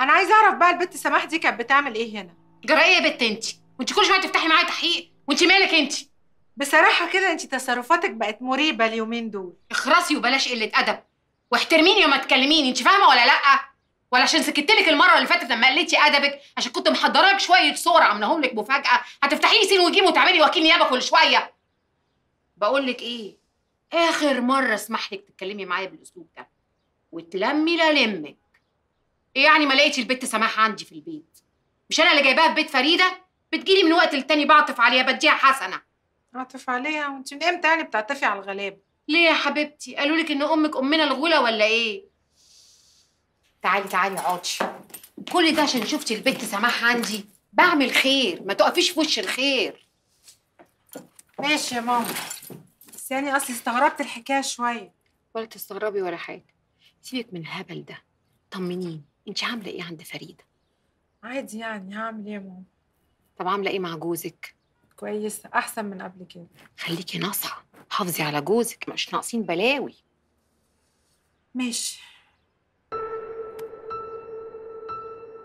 انا عايزه اعرف بقى البت سماح دي كانت بتعمل ايه هنا جرايه يا بت انت وانت كل شويه تفتحي معايا تحقيق وانت مالك انت بصراحه كده انت تصرفاتك بقت مريبه اليومين دول اخرسي وبلاش قله ادب واحترميني وما تكلميني انت فاهمه ولا لا ولا عشان سكتلك لك المره اللي فاتت لما قلتي ادبك عشان كنت محضراك شويه صور عاملاهم لك مفاجاه هتفتحي لي سين وجيم وتعملي وكيل نيابه كل شويه بقول لك ايه اخر مره اسمح لك تتكلمي معايا بالاسلوب ده وتلمي للمك ايه يعني ما لقيتش البت سماح عندي في البيت مش انا اللي جايباها في بيت فريده بتجيلي من وقت للتاني بعطف عليها بديها حسنه بعطف عليها وانت من امتى يعني بتعطفي على الغلابه ليه يا حبيبتي قالوا لك ان امك امنا الغوله ولا ايه تعالي تعالي اقعدي كل ده عشان شفتي البت سماح عندي بعمل خير ما تقفيش في وش الخير ماشي يا ماما بس يعني اصلي استغربت الحكايه شويه ولا تستغربي ولا حاجه سيبك من الهبل ده طمنيني انت عامله ايه عند فريده عادي يعني هعمل ايه يا ماما طب عامله ايه مع جوزك كويس احسن من قبل كده خليكي ناصحه حافظي على جوزك مش ناقصين بلاوي ماشي